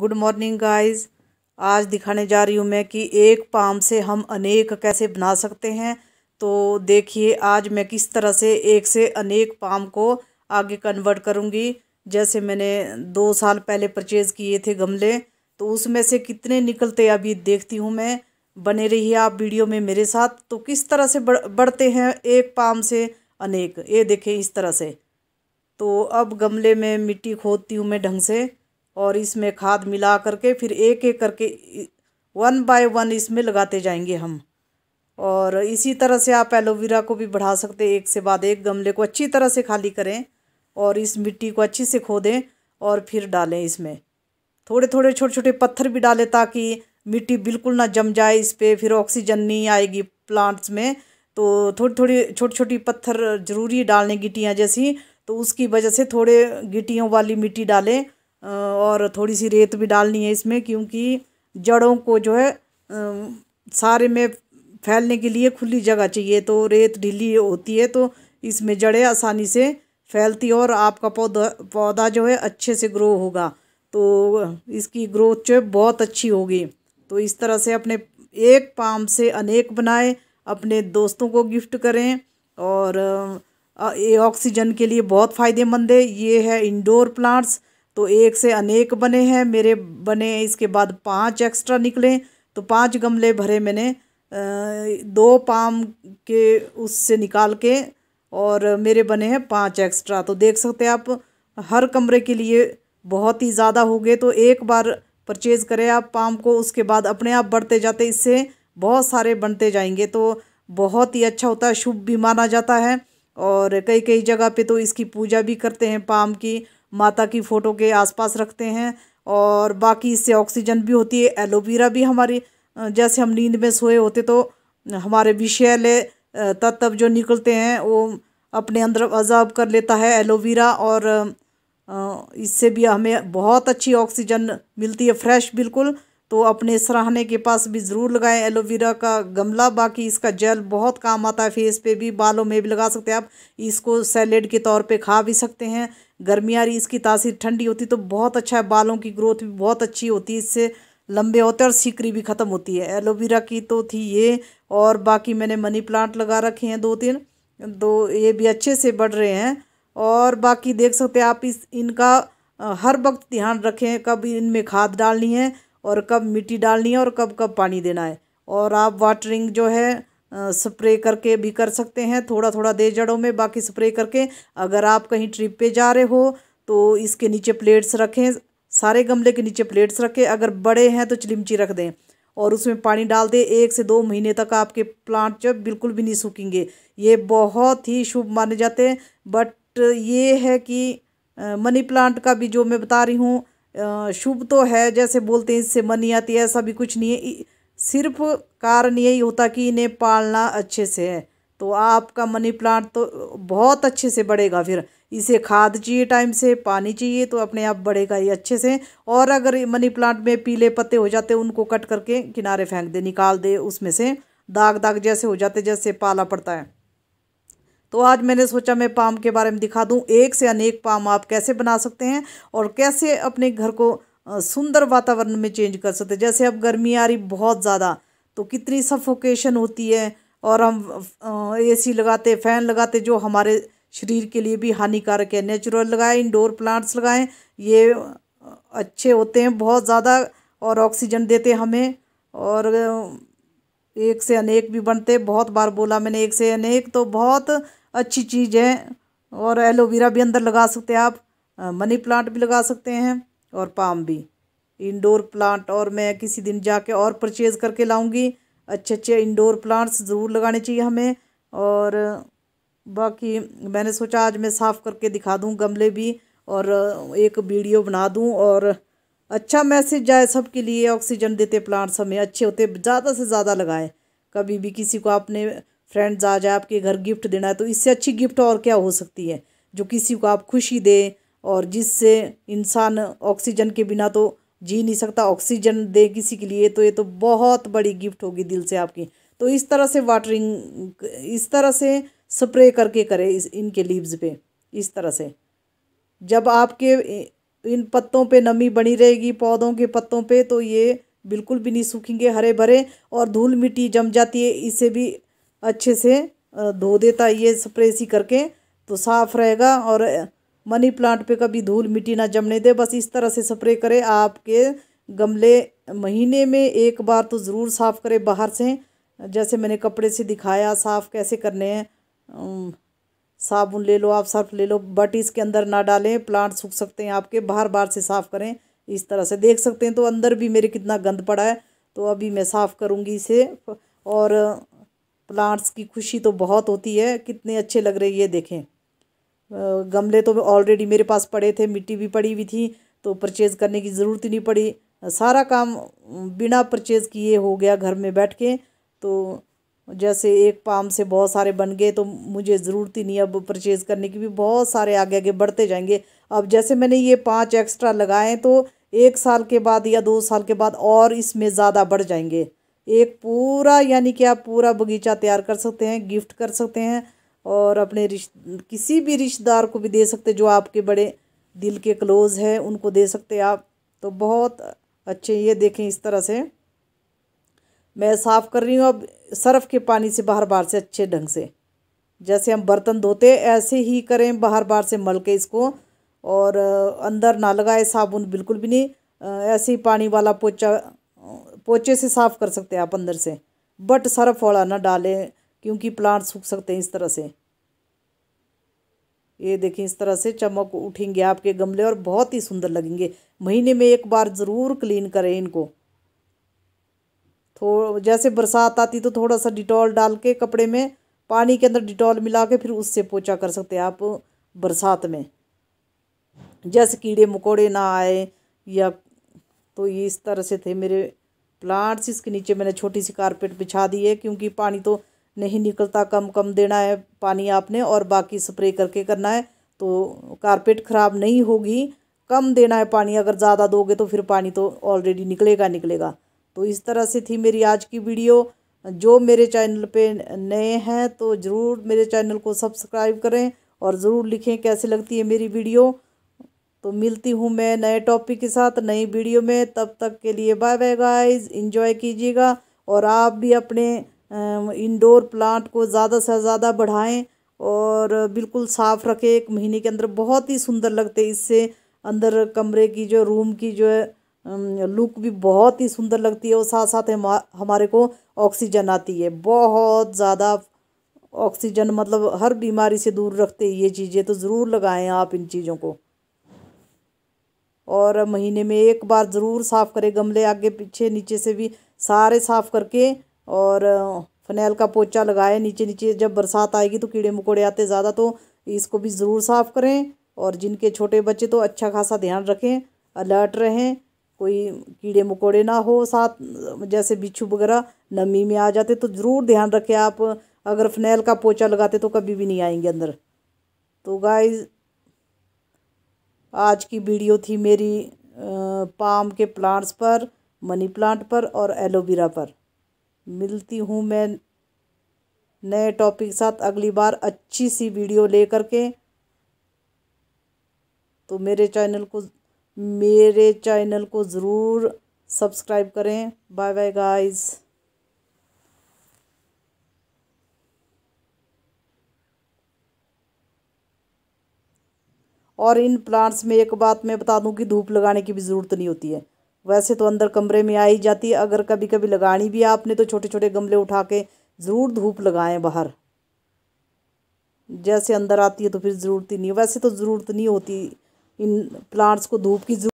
good morning guys आज दिखाने जा रही हूँ मैं कि एक पाम से हम अनेक कैसे बना सकते हैं तो देखिए आज मैं किस तरह से एक से अनेक पाम को आगे कन्वर्ट करूँगी जैसे मैंने दो साल पहले परचेज़ किए थे गमले तो उसमें से कितने निकलते अभी देखती हूँ मैं बने रहिए आप वीडियो में मेरे साथ तो किस तरह से बढ़ बढ़ते हैं एक पाम से अनेक ये देखें इस तरह से तो अब गमले में मिट्टी खोदती हूँ मैं ढंग से और इसमें खाद मिला करके फिर एक एक करके वन बाय वन इसमें लगाते जाएंगे हम और इसी तरह से आप एलोवेरा को भी बढ़ा सकते हैं एक से बाद एक गमले को अच्छी तरह से खाली करें और इस मिट्टी को अच्छी से खोदें और फिर डालें इसमें थोड़े थोड़े छोटे छोटे पत्थर भी डालें ताकि मिट्टी बिल्कुल ना जम जाए इस पर फिर ऑक्सीजन नहीं आएगी प्लांट्स में तो थोड़ी थोड़ी छोटी छोटी पत्थर ज़रूरी डालने गिटियाँ जैसी तो उसकी वजह से थोड़े गिटियों वाली मिट्टी डालें और थोड़ी सी रेत भी डालनी है इसमें क्योंकि जड़ों को जो है सारे में फैलने के लिए खुली जगह चाहिए तो रेत ढीली होती है तो इसमें जड़ें आसानी से फैलती और आपका पौधा पौधा जो है अच्छे से ग्रो होगा तो इसकी ग्रोथ जो है बहुत अच्छी होगी तो इस तरह से अपने एक पाम से अनेक बनाए अपने दोस्तों को गिफ्ट करें और ये ऑक्सीजन के लिए बहुत फ़ायदेमंद है ये है इंडोर प्लांट्स तो एक से अनेक बने हैं मेरे बने इसके बाद पांच एक्स्ट्रा निकले तो पांच गमले भरे मैंने दो पाम के उससे निकाल के और मेरे बने हैं पांच एक्स्ट्रा तो देख सकते हैं आप हर कमरे के लिए बहुत ही ज़्यादा हो गए तो एक बार परचेज़ करें आप पाम को उसके बाद अपने आप बढ़ते जाते इससे बहुत सारे बनते जाएंगे तो बहुत ही अच्छा होता है शुभ भी माना जाता है और कई कई जगह पे तो इसकी पूजा भी करते हैं पाम की माता की फ़ोटो के आसपास रखते हैं और बाकी इससे ऑक्सीजन भी होती है एलोवेरा भी हमारी जैसे हम नींद में सोए होते तो हमारे विषैले तत्व जो निकलते हैं वो अपने अंदर अजाब कर लेता है एलोवेरा और इससे भी हमें बहुत अच्छी ऑक्सीजन मिलती है फ्रेश बिल्कुल तो अपने सराहने के पास भी ज़रूर लगाएं एलोवेरा का गमला बाकी इसका जेल बहुत काम आता है फेस पे भी बालों में भी लगा सकते हैं आप इसको सैलेड के तौर पे खा भी सकते हैं गर्मियाँ रही इसकी तासीर ठंडी होती तो बहुत अच्छा है बालों की ग्रोथ भी बहुत अच्छी होती है इससे लंबे होते और सीकरी भी ख़त्म होती है एलोवेरा की तो थी ये और बाकी मैंने मनी प्लांट लगा रखे हैं दो तीन दो ये भी अच्छे से बढ़ रहे हैं और बाकी देख सकते हैं आप इस इनका हर वक्त ध्यान रखें कब इनमें खाद डालनी है और कब मिट्टी डालनी है और कब कब पानी देना है और आप वाटरिंग जो है स्प्रे करके भी कर सकते हैं थोड़ा थोड़ा दे जड़ों में बाकी स्प्रे करके अगर आप कहीं ट्रिप पे जा रहे हो तो इसके नीचे प्लेट्स रखें सारे गमले के नीचे प्लेट्स रखें अगर बड़े हैं तो चिलिमची रख दें और उसमें पानी डाल दें एक से दो महीने तक आपके प्लांट जब बिल्कुल भी नहीं सूखेंगे ये बहुत ही शुभ माने जाते हैं बट ये है कि मनी प्लांट का भी जो मैं बता रही हूँ शुभ तो है जैसे बोलते हैं इससे मनी आती है ऐसा भी कुछ नहीं है सिर्फ कारण यही होता कि इन्हें पालना अच्छे से है तो आपका मनी प्लांट तो बहुत अच्छे से बढ़ेगा फिर इसे खाद चाहिए टाइम से पानी चाहिए तो अपने आप बढ़ेगा ये अच्छे से और अगर मनी प्लांट में पीले पत्ते हो जाते उनको कट करके किनारे फेंक दे निकाल दे उसमें से दाग दाग जैसे हो जाते जैसे पाला पड़ता है तो आज मैंने सोचा मैं पाम के बारे में दिखा दूँ एक से अनेक पाम आप कैसे बना सकते हैं और कैसे अपने घर को सुंदर वातावरण में चेंज कर सकते हैं जैसे अब गर्मी आ रही बहुत ज़्यादा तो कितनी सफोकेशन होती है और हम एसी लगाते फ़ैन लगाते जो हमारे शरीर के लिए भी हानिकारक है नेचुरल लगाएं इंडोर प्लांट्स लगाएं ये अच्छे होते हैं बहुत ज़्यादा और ऑक्सीजन देते हमें और एक से अनेक भी बनते बहुत बार बोला मैंने एक से अनेक तो बहुत अच्छी चीज़ है और एलोवेरा भी अंदर लगा सकते हैं आप मनी प्लांट भी लगा सकते हैं और पाम भी इंडोर प्लांट और मैं किसी दिन जाके और परचेज़ करके लाऊंगी अच्छे अच्छे इंडोर प्लांट्स ज़रूर लगाने चाहिए हमें और बाकी मैंने सोचा आज मैं साफ़ करके दिखा दूँ गमले भी और एक वीडियो बना दूँ और अच्छा मैसेज जाए सबके लिए ऑक्सीजन देते प्लांट्स हमें अच्छे होते ज़्यादा से ज़्यादा लगाए कभी भी किसी को आपने फ्रेंड्स आ जाए आपके घर गिफ्ट देना है तो इससे अच्छी गिफ्ट और क्या हो सकती है जो किसी को आप खुशी दें और जिससे इंसान ऑक्सीजन के बिना तो जी नहीं सकता ऑक्सीजन दे किसी के लिए तो ये तो बहुत बड़ी गिफ्ट होगी दिल से आपकी तो इस तरह से वाटरिंग इस तरह से स्प्रे करके करें इस इनके लीव्स पे इस तरह से जब आपके इन पत्तों पे नमी बनी रहेगी पौधों के पत्तों पे तो ये बिल्कुल भी नहीं सूखेंगे हरे भरे और धूल मिट्टी जम जाती है इसे भी अच्छे से धो देता है ये स्प्रे सी करके तो साफ़ रहेगा और मनी प्लांट पे कभी धूल मिट्टी ना जमने दे बस इस तरह से स्प्रे करें आपके गमले महीने में एक बार तो ज़रूर साफ़ करें बाहर से जैसे मैंने कपड़े से दिखाया साफ़ कैसे करने हैं साबुन ले लो आप सर्फ ले लो बट इसके अंदर ना डालें प्लांट सूख सकते हैं आपके बाहर बाहर से साफ़ करें इस तरह से देख सकते हैं तो अंदर भी मेरे कितना गंद पड़ा है तो अभी मैं साफ़ करूँगी इसे और प्लांट्स की खुशी तो बहुत होती है कितने अच्छे लग रहे ये देखें गमले तो ऑलरेडी मेरे पास पड़े थे मिट्टी भी पड़ी हुई थी तो परचेज़ करने की ज़रूरत ही नहीं पड़ी सारा काम बिना परचेज़ किए हो गया घर में बैठ के तो जैसे एक पाम से बहुत सारे बन गए तो मुझे ज़रूरत ही नहीं अब परचेज़ करने की भी बहुत सारे आगे आगे बढ़ते जाएंगे अब जैसे मैंने ये पाँच एक्स्ट्रा लगाए तो एक साल के बाद या दो साल के बाद और इसमें ज़्यादा बढ़ जाएंगे एक पूरा यानी कि आप पूरा बगीचा तैयार कर सकते हैं गिफ्ट कर सकते हैं और अपने किसी भी रिश्तेदार को भी दे सकते जो आपके बड़े दिल के क्लोज़ हैं उनको दे सकते आप तो बहुत अच्छे ये देखें इस तरह से मैं साफ़ कर रही हूँ अब सर्फ़ के पानी से बाहर बार से अच्छे ढंग से जैसे हम बर्तन धोते ऐसे ही करें बाहर बार से मल के इसको और अंदर ना लगाए साबुन बिल्कुल भी नहीं ऐसे ही पानी वाला पोचा पोचे से साफ़ कर सकते हैं आप अंदर से बट सर्फ वाला ना डालें क्योंकि प्लांट सूख सकते हैं इस तरह से ये देखें इस तरह से चमक उठेंगे आपके गमले और बहुत ही सुंदर लगेंगे महीने में एक बार ज़रूर क्लीन करें इनको थो जैसे बरसात आती तो थोड़ा सा डिटॉल डाल के कपड़े में पानी के अंदर डिटॉल मिला के फिर उससे पोछा कर सकते हैं आप बरसात में जैसे कीड़े मकोड़े ना आए या तो ये इस तरह से थे मेरे प्लांट्स इसके नीचे मैंने छोटी सी कारपेट बिछा दी है क्योंकि पानी तो नहीं निकलता कम कम देना है पानी आपने और बाकी स्प्रे करके करना है तो कारपेट ख़राब नहीं होगी कम देना है पानी अगर ज़्यादा दोगे तो फिर पानी तो ऑलरेडी निकलेगा निकलेगा तो इस तरह से थी मेरी आज की वीडियो जो मेरे चैनल पे नए हैं तो ज़रूर मेरे चैनल को सब्सक्राइब करें और ज़रूर लिखें कैसे लगती है मेरी वीडियो तो मिलती हूँ मैं नए टॉपिक के साथ नई वीडियो में तब तक के लिए बाय बाय गाइज इंजॉय कीजिएगा और आप भी अपने इंडोर प्लांट को ज़्यादा से ज़्यादा बढ़ाएं और बिल्कुल साफ़ रखें एक महीने के अंदर बहुत ही सुंदर लगते इससे अंदर कमरे की जो रूम की जो है लुक भी बहुत ही सुंदर लगती है और साथ साथ हमारे को ऑक्सीजन आती है बहुत ज़्यादा ऑक्सीजन मतलब हर बीमारी से दूर रखते ये चीज़ें तो ज़रूर लगाएं आप इन चीज़ों को और महीने में एक बार ज़रूर साफ़ करें गमले आगे पीछे नीचे से भी सारे साफ़ करके और फनेल का पोचा लगाए नीचे नीचे जब बरसात आएगी तो कीड़े मकोड़े आते ज़्यादा तो इसको भी ज़रूर साफ़ करें और जिनके छोटे बच्चे तो अच्छा खासा ध्यान रखें अलर्ट रहें कोई कीड़े मकोड़े ना हो साथ जैसे बिच्छू वगैरह नमी में आ जाते तो ज़रूर ध्यान रखें आप अगर फनेल का पोचा लगाते तो कभी भी नहीं आएंगे अंदर तो गाय आज की वीडियो थी मेरी पाम के प्लांट्स पर मनी प्लांट पर और एलोवेरा पर मिलती हूँ मैं नए टॉपिक के साथ अगली बार अच्छी सी वीडियो ले के तो मेरे चैनल को मेरे चैनल को ज़रूर सब्सक्राइब करें बाय बाय गाइज़ और इन प्लांट्स में एक बात मैं बता दूं कि धूप लगाने की भी ज़रूरत नहीं होती है वैसे तो अंदर कमरे में आ ही जाती है अगर कभी कभी लगानी भी आपने तो छोटे छोटे गमले उठा के ज़रूर धूप लगाएं बाहर जैसे अंदर आती है तो फिर ज़रूरत ही नहीं वैसे तो ज़रूरत नहीं होती इन प्लांट्स को धूप की